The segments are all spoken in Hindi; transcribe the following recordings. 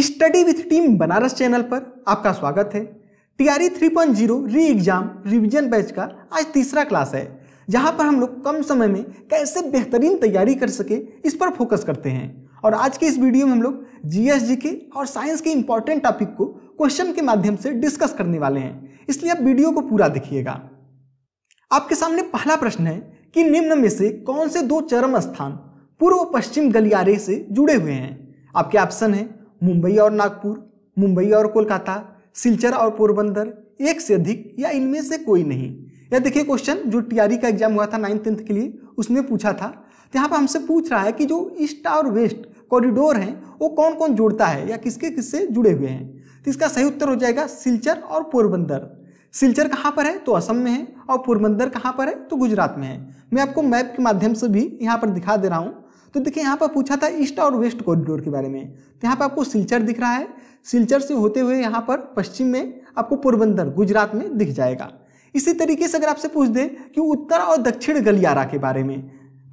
study with team Banaras channel पर आपका स्वागत है टीआरई 3.0 री एग्जाम रिविजन बैच का आज तीसरा क्लास है जहां पर हम लोग कम समय में कैसे बेहतरीन तैयारी कर सके इस पर फोकस करते हैं और आज के इस वीडियो में हम लोग जी के और साइंस के इंपॉर्टेंट टॉपिक को क्वेश्चन के माध्यम से डिस्कस करने वाले हैं इसलिए आप वीडियो को पूरा देखिएगा आपके सामने पहला प्रश्न है कि निम्न में से कौन से दो चरम स्थान पूर्व पश्चिम गलियारे से जुड़े हुए हैं आपके ऑप्शन है मुंबई और नागपुर मुंबई और कोलकाता सिलचर और पोरबंदर एक से अधिक या इनमें से कोई नहीं या देखिए क्वेश्चन जो टीआरई e का एग्जाम हुआ था नाइन्थ टेंथ के लिए उसमें पूछा था तो यहाँ पर हमसे पूछ रहा है कि जो ईस्ट और वेस्ट कॉरिडोर हैं वो कौन कौन जोड़ता है या किसके किससे जुड़े हुए हैं तो इसका सही उत्तर हो जाएगा सिलचर और पोरबंदर सिलचर कहाँ पर है तो असम में है और पोरबंदर कहाँ पर है तो गुजरात में है मैं आपको मैप के माध्यम से भी यहाँ पर दिखा दे रहा हूँ तो देखिए यहाँ पर पूछा था ईस्ट और वेस्ट कॉरिडोर के बारे में तो यहाँ पर आपको सिलचर दिख रहा है सिलचर से होते हुए यहाँ पर पश्चिम में आपको पोरबंदर गुजरात में दिख जाएगा इसी तरीके से अगर आपसे पूछ दे कि उत्तर और दक्षिण गलियारा के बारे में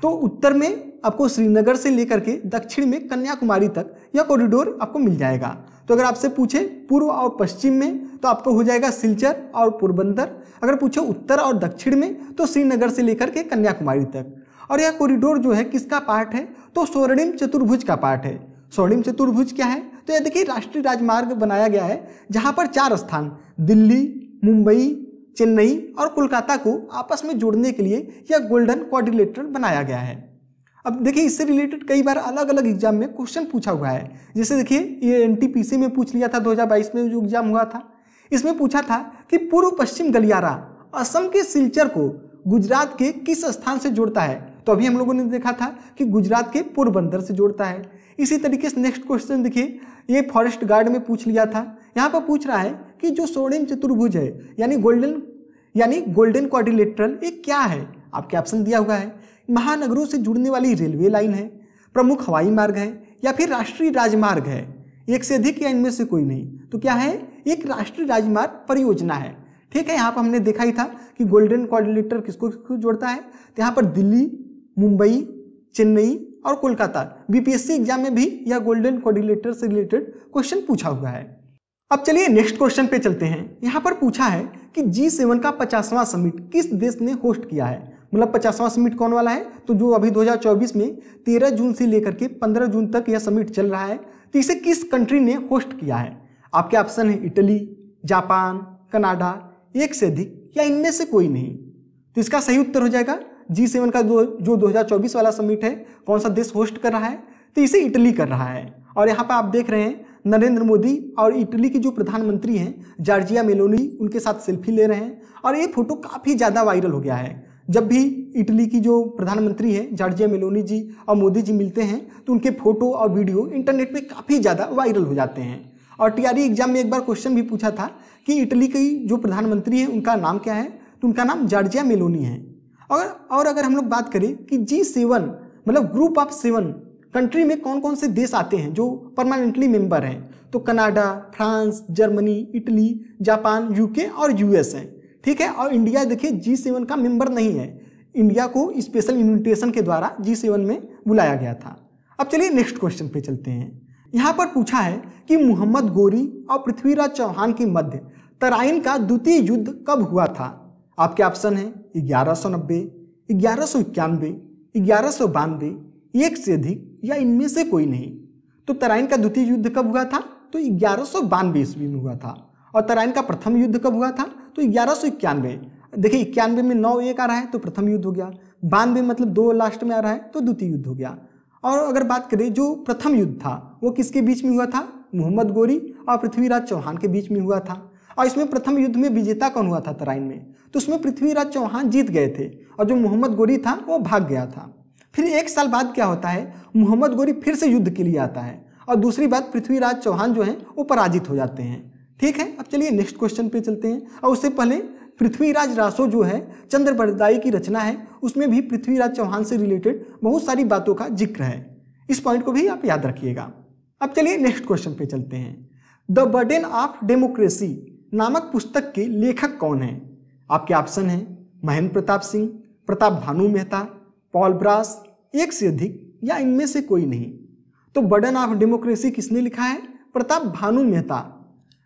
तो उत्तर में आपको श्रीनगर से लेकर के दक्षिण में कन्याकुमारी तक यह कॉरिडोर आपको मिल जाएगा तो अगर आपसे पूछे पूर्व और पश्चिम में तो आपको हो जाएगा सिलचर और पोरबंदर अगर पूछो उत्तर और दक्षिण में तो श्रीनगर से लेकर के कन्याकुमारी तक और यह कॉरिडोर जो है किसका पार्ट है तो स्वर्णिम चतुर्भुज का पार्ट है स्वर्णिम चतुर्भुज क्या है तो यह देखिए राष्ट्रीय राजमार्ग बनाया गया है जहाँ पर चार स्थान दिल्ली मुंबई चेन्नई और कोलकाता को आपस में जोड़ने के लिए यह गोल्डन कॉर्डिलेटर बनाया गया है अब देखिए इससे रिलेटेड कई बार अलग अलग एग्जाम में क्वेश्चन पूछा हुआ है जैसे देखिए ये एन में पूछ लिया था 2022 में जो एग्जाम हुआ था इसमें पूछा था कि पूर्व पश्चिम गलियारा असम के सिलचर को गुजरात के किस स्थान से जोड़ता है तो अभी हम लोगों ने देखा था कि गुजरात के पोरबंदर से जोड़ता है इसी तरीके से नेक्स्ट क्वेश्चन देखिए ये फॉरेस्ट गार्ड में पूछ लिया था यहाँ पर पूछ रहा है कि जो सोडियम चतुर्भुज है यानी गोल्डन यानी गोल्डन क्वाड्रिलेटरल ये क्या है आपके ऑप्शन दिया हुआ है महानगरों से जुड़ने वाली रेलवे लाइन है प्रमुख हवाई मार्ग है या फिर राष्ट्रीय राजमार्ग है एक से अधिक या इनमें से कोई नहीं तो क्या है एक राष्ट्रीय राजमार्ग परियोजना है ठीक है यहाँ पर हमने देखा ही था कि गोल्डन कॉर्डिनेटर किसको किसको जोड़ता है तो यहाँ पर दिल्ली मुंबई चेन्नई और कोलकाता बीपीएससी एग्जाम में भी यह गोल्डन कॉर्डिनेटर से रिलेटेड क्वेश्चन पूछा हुआ है अब चलिए नेक्स्ट क्वेश्चन पे चलते हैं यहाँ पर पूछा है कि जी सेवन का पचासवां समिट किस देश ने होस्ट किया है मतलब पचासवां समिट कौन वाला है तो जो अभी 2024 में 13 जून से लेकर के 15 जून तक यह समिट चल रहा है तो इसे किस कंट्री ने होस्ट किया है आपके ऑप्शन है इटली जापान कनाडा एक से अधिक या इनमें से कोई नहीं तो इसका सही उत्तर हो जाएगा जी सेवन का दो, जो 2024 वाला समिट है कौन सा देश होस्ट कर रहा है तो इसे इटली कर रहा है और यहाँ पर आप देख रहे हैं नरेंद्र मोदी और इटली के जो प्रधानमंत्री हैं जार्जिया मेलोनी उनके साथ सेल्फी ले रहे हैं और ये फोटो काफ़ी ज़्यादा वायरल हो गया है जब भी इटली की जो प्रधानमंत्री है जार्जिया मेलोनी जी और मोदी जी मिलते हैं तो उनके फोटो और वीडियो इंटरनेट पे काफ़ी ज़्यादा वायरल हो जाते हैं और टीआरई एग्जाम में एक बार क्वेश्चन भी पूछा था कि इटली की जो प्रधानमंत्री हैं उनका नाम क्या है तो उनका नाम जार्जिया मेलोनी है और और अगर हम लोग बात करें कि जी सेवन मतलब ग्रुप ऑफ सेवन कंट्री में कौन कौन से देश आते हैं जो परमानेंटली मेंबर हैं तो Canada France Germany Italy Japan UK और यूएस हैं ठीक है और इंडिया देखिए जी सेवन का मेंबर नहीं है इंडिया को स्पेशल इन्विटेशन के द्वारा जी सेवन में बुलाया गया था अब चलिए नेक्स्ट क्वेश्चन पे चलते हैं यहाँ पर पूछा है कि मोहम्मद गोरी और पृथ्वीराज चौहान के मध्य तराइन का द्वितीय युद्ध कब हुआ था आपके ऑप्शन है ग्यारह सौ नब्बे ग्यारह सौ इक्यानवे ग्यारह सौ बानवे एक से अधिक या इनमें से कोई नहीं तो तराइन का द्वितीय युद्ध कब हुआ था तो ग्यारह सौ बानवे ईस्वी में हुआ था और तराइन का प्रथम युद्ध कब हुआ था तो ग्यारह सौ इक्यानवे देखिए इक्यानवे में नौ एक आ रहा है तो प्रथम युद्ध हो गया बानवे मतलब दो लास्ट में आ रहा है तो द्वितीय युद्ध हो गया और अगर बात करें जो प्रथम युद्ध था वो किसके बीच में हुआ था मोहम्मद गोरी और पृथ्वीराज चौहान के बीच में हुआ था और इसमें प्रथम युद्ध में विजेता कौन हुआ था तराइन में तो उसमें पृथ्वीराज चौहान जीत गए थे और जो मोहम्मद गोरी था वो भाग गया था फिर एक साल बाद क्या होता है मोहम्मद गोरी फिर से युद्ध के लिए आता है और दूसरी बात पृथ्वीराज चौहान जो हैं वो पराजित हो जाते हैं ठीक है अब चलिए नेक्स्ट क्वेश्चन पे चलते हैं और उससे पहले पृथ्वीराज रासो जो है बरदाई की रचना है उसमें भी पृथ्वीराज चौहान से रिलेटेड बहुत सारी बातों का जिक्र है इस पॉइंट को भी आप याद रखिएगा अब चलिए नेक्स्ट क्वेश्चन पे चलते हैं द बर्डन ऑफ डेमोक्रेसी नामक पुस्तक के लेखक कौन हैं आपके ऑप्शन हैं महेंद्र प्रताप सिंह प्रताप भानु मेहता पॉल ब्रास एक से अधिक या इनमें से कोई नहीं तो बर्डन ऑफ डेमोक्रेसी किसने लिखा है प्रताप भानु मेहता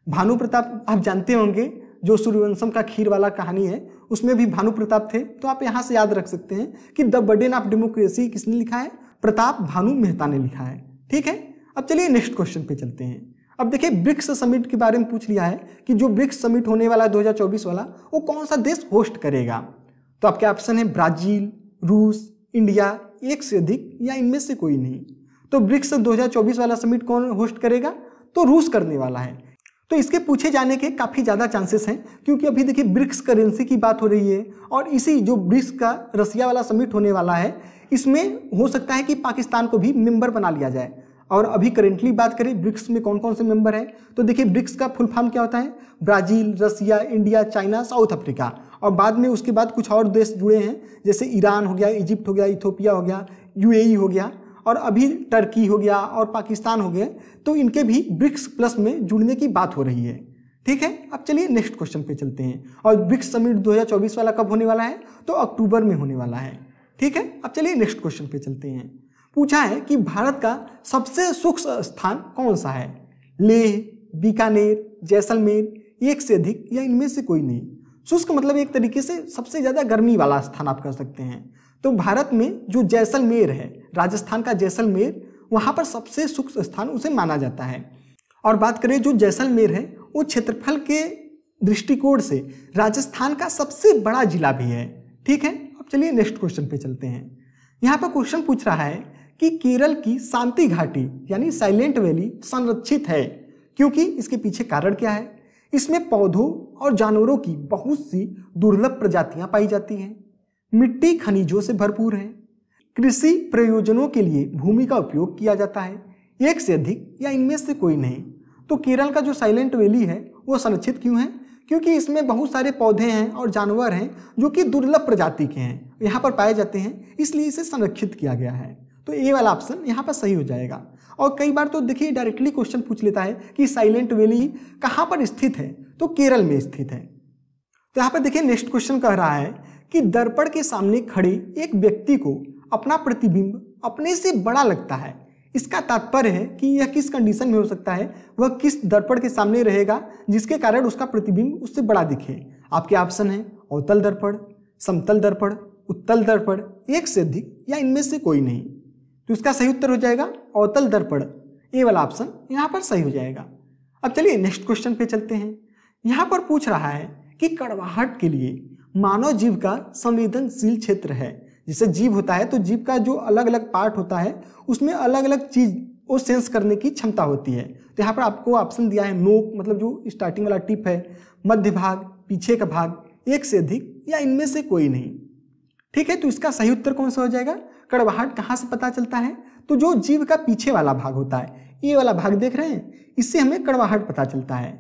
भानु प्रताप आप जानते होंगे जो सूर्यवंशम का खीर वाला कहानी है उसमें भी भानु प्रताप थे तो आप यहाँ से याद रख सकते हैं कि द बर्डन ऑफ डेमोक्रेसी किसने लिखा है प्रताप भानु मेहता ने लिखा है ठीक है अब चलिए नेक्स्ट क्वेश्चन पे चलते हैं अब देखिए ब्रिक्स समिट के बारे में पूछ लिया है कि जो ब्रिक्स समिट होने वाला है दो वाला वो कौन सा देश होस्ट करेगा तो आपके ऑप्शन है ब्राजील रूस इंडिया एक से अधिक या इनमें से कोई नहीं तो ब्रिक्स 2024 वाला समिट कौन होस्ट करेगा तो रूस करने वाला है तो इसके पूछे जाने के काफ़ी ज़्यादा चांसेस हैं क्योंकि अभी देखिए ब्रिक्स करेंसी की बात हो रही है और इसी जो ब्रिक्स का रसिया वाला समिट होने वाला है इसमें हो सकता है कि पाकिस्तान को भी मेंबर बना लिया जाए और अभी करेंटली बात करें ब्रिक्स में कौन कौन से मेंबर हैं तो देखिए ब्रिक्स का फुल फॉर्म क्या होता है Brazil Russia India China South Africa और बाद में उसके बाद कुछ और देश जुड़े हैं जैसे ईरान हो गया इजिप्ट हो गया इथोपिया हो गया यूएई हो गया और अभी टर्की हो गया और पाकिस्तान हो गए तो इनके भी ब्रिक्स प्लस में जुड़ने की बात हो रही है ठीक है अब चलिए नेक्स्ट क्वेश्चन पे चलते हैं और ब्रिक्स समिट 2024 वाला कब होने वाला है तो अक्टूबर में होने वाला है ठीक है अब चलिए नेक्स्ट क्वेश्चन पे चलते हैं पूछा है कि भारत का सबसे सूक्ष्म स्थान कौन सा है लेह बीकानेर जैसलमेर एक से अधिक या इनमें से कोई नहीं शुष्क मतलब एक तरीके से सबसे ज़्यादा गर्मी वाला स्थान आप कर सकते हैं तो भारत में जो जैसलमेर है राजस्थान का जैसलमेर वहाँ पर सबसे सूक्ष्म स्थान उसे माना जाता है और बात करें जो जैसलमेर है वो क्षेत्रफल के दृष्टिकोण से राजस्थान का सबसे बड़ा जिला भी है ठीक है अब चलिए नेक्स्ट क्वेश्चन पे चलते हैं यहाँ पर क्वेश्चन पूछ रहा है कि केरल की शांति घाटी यानी साइलेंट वैली संरक्षित है क्योंकि इसके पीछे कारण क्या है इसमें पौधों और जानवरों की बहुत सी दुर्लभ प्रजातियाँ पाई जाती हैं मिट्टी खनिजों से भरपूर है कृषि प्रयोजनों के लिए भूमि का उपयोग किया जाता है एक से अधिक या इनमें से कोई नहीं तो केरल का जो साइलेंट वैली है वो संरक्षित क्यों है क्योंकि इसमें बहुत सारे पौधे हैं और जानवर हैं जो कि दुर्लभ प्रजाति के हैं यहाँ पर पाए जाते हैं इसलिए इसे संरक्षित किया गया है तो ए वाला ऑप्शन यहाँ पर सही हो जाएगा और कई बार तो देखिए डायरेक्टली क्वेश्चन पूछ लेता है कि साइलेंट वैली कहाँ पर स्थित है तो केरल में स्थित है तो यहाँ पर देखिए नेक्स्ट क्वेश्चन कह रहा है कि दर्पण के सामने खड़े एक व्यक्ति को अपना प्रतिबिंब अपने से बड़ा लगता है इसका तात्पर्य है कि यह किस कंडीशन में हो सकता है वह किस दर्पण के सामने रहेगा जिसके कारण उसका प्रतिबिंब उससे बड़ा दिखे आपके ऑप्शन हैं अवतल दर्पण समतल दर्पण उत्तल दर्पण एक से अधिक या इनमें से कोई नहीं तो इसका सही उत्तर हो जाएगा अवतल दर्पण ये वाला ऑप्शन यहाँ पर सही हो जाएगा अब चलिए नेक्स्ट क्वेश्चन पे चलते हैं यहाँ पर पूछ रहा है कि कड़वाहट के लिए मानव जीव का संवेदनशील क्षेत्र है जैसे जीव होता है तो जीव का जो अलग अलग पार्ट होता है उसमें अलग अलग चीज वो सेंस करने की क्षमता होती है तो यहाँ पर आपको ऑप्शन दिया है नोक मतलब जो स्टार्टिंग वाला टिप है मध्य भाग पीछे का भाग एक से अधिक या इनमें से कोई नहीं ठीक है तो इसका सही उत्तर कौन सा हो जाएगा कड़वाहट कहाँ से पता चलता है तो जो जीव का पीछे वाला भाग होता है ये वाला भाग देख रहे हैं इससे हमें कड़वाहट पता चलता है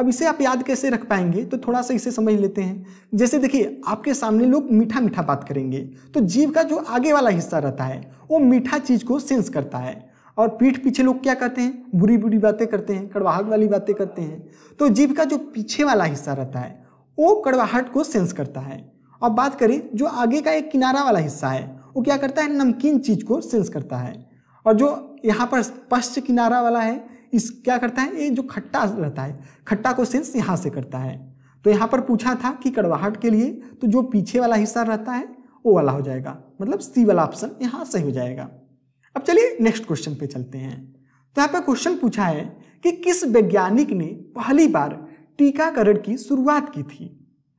अब इसे आप याद कैसे रख पाएंगे तो थोड़ा सा इसे समझ लेते हैं जैसे देखिए आपके सामने लोग मीठा मीठा बात करेंगे तो जीव का जो आगे वाला हिस्सा रहता है वो मीठा चीज़ को सेंस करता है और पीठ पीछे लोग क्या करते हैं बुरी बुरी बातें करते हैं कड़वाहट वाली बातें करते हैं तो जीव का जो पीछे वाला हिस्सा रहता है वो कड़वाहट को सेंस करता है अब बात करें जो आगे का एक किनारा वाला हिस्सा है वो क्या करता है नमकीन चीज़ को सेंस करता है और जो यहाँ पर स्पष्ट किनारा वाला है इस क्या करता है ये जो खट्टा रहता है खट्टा को सेंस यहाँ से करता है तो यहाँ पर पूछा था कि कड़वाहट के लिए तो जो पीछे वाला हिस्सा रहता है वो वाला हो जाएगा मतलब सी वाला ऑप्शन यहाँ सही हो जाएगा अब चलिए नेक्स्ट क्वेश्चन पे चलते हैं तो यहाँ पर क्वेश्चन पूछा है कि किस वैज्ञानिक ने पहली बार टीकाकरण की शुरुआत की थी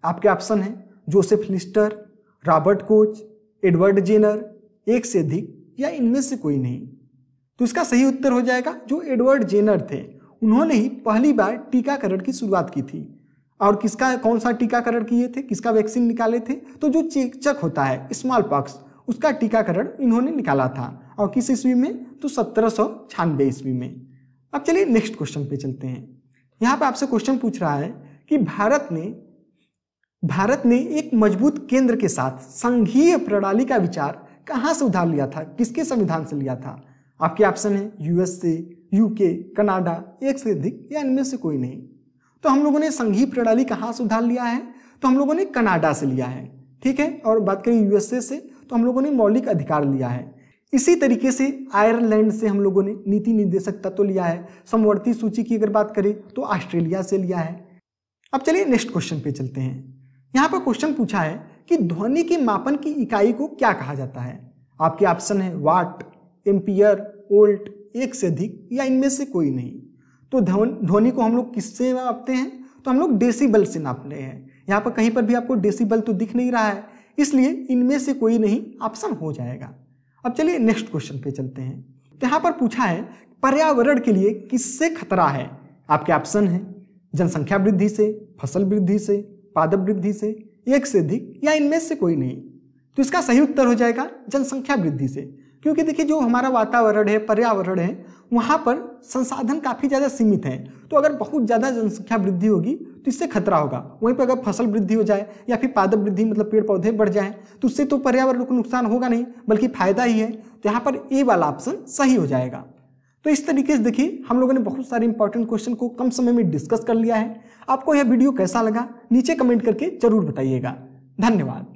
आपके ऑप्शन हैं Joseph Lister Robert Koch Edward Jenner एक से अधिक या इनमें से कोई नहीं तो इसका सही उत्तर हो जाएगा जो एडवर्ड जेनर थे उन्होंने ही पहली बार टीकाकरण की शुरुआत की थी और किसका कौन सा टीकाकरण किए थे किसका वैक्सीन निकाले थे तो जो चेकचक होता है स्मॉल पॉक्स उसका टीकाकरण इन्होंने निकाला था और किस ईस्वी में तो सत्रह सौ छानबे ईस्वी में अब चलिए नेक्स्ट क्वेश्चन पे चलते हैं यहाँ पे आपसे क्वेश्चन पूछ रहा है कि भारत ने भारत ने एक मजबूत केंद्र के साथ संघीय प्रणाली का विचार कहाँ से उधार लिया था किसके संविधान से लिया था आपके ऑप्शन है यूएसए यूके कनाडा एक से अधिक या इनमें से कोई नहीं तो हम लोगों ने संघीय प्रणाली कहाँ से उधार लिया है तो हम लोगों ने कनाडा से लिया है ठीक है और बात करें यूएसए से तो हम लोगों ने मौलिक अधिकार लिया है इसी तरीके से आयरलैंड से हम लोगों ने नीति निर्देशक तत्व तो लिया है समवर्ती सूची की अगर बात करें तो ऑस्ट्रेलिया से लिया है अब चलिए नेक्स्ट क्वेश्चन पे चलते हैं यहाँ पर क्वेश्चन पूछा है कि ध्वनि के मापन की इकाई को क्या कहा जाता है आपके ऑप्शन है वाट एम्पियर ओल्ट एक से अधिक या इनमें से कोई नहीं तो ध्वनि को हम लोग किससे नापते हैं तो हम लोग डेसीबल से नाप रहे हैं यहाँ पर कहीं पर भी आपको डेसीबल तो दिख नहीं रहा है इसलिए इनमें से कोई नहीं ऑप्शन हो जाएगा अब चलिए नेक्स्ट क्वेश्चन पे चलते हैं तो यहाँ पर पूछा है पर्यावरण के लिए किससे खतरा है आपके ऑप्शन हैं जनसंख्या वृद्धि से फसल वृद्धि से पादप वृद्धि से एक से अधिक या इनमें से कोई नहीं तो इसका सही उत्तर हो जाएगा जनसंख्या वृद्धि से क्योंकि देखिए जो हमारा वातावरण है पर्यावरण है वहाँ पर संसाधन काफ़ी ज़्यादा सीमित हैं तो अगर बहुत ज़्यादा जनसंख्या वृद्धि होगी तो इससे खतरा होगा वहीं पर अगर फसल वृद्धि हो जाए या फिर पादप वृद्धि मतलब पेड़ पौधे बढ़ जाएँ तो उससे तो पर्यावरण को नुकसान होगा नहीं बल्कि फायदा ही है तो यहाँ पर ए वाला ऑप्शन सही हो जाएगा तो इस तरीके से देखिए हम लोगों ने बहुत सारे इंपॉर्टेंट क्वेश्चन को कम समय में डिस्कस कर लिया है आपको यह वीडियो कैसा लगा नीचे कमेंट करके जरूर बताइएगा धन्यवाद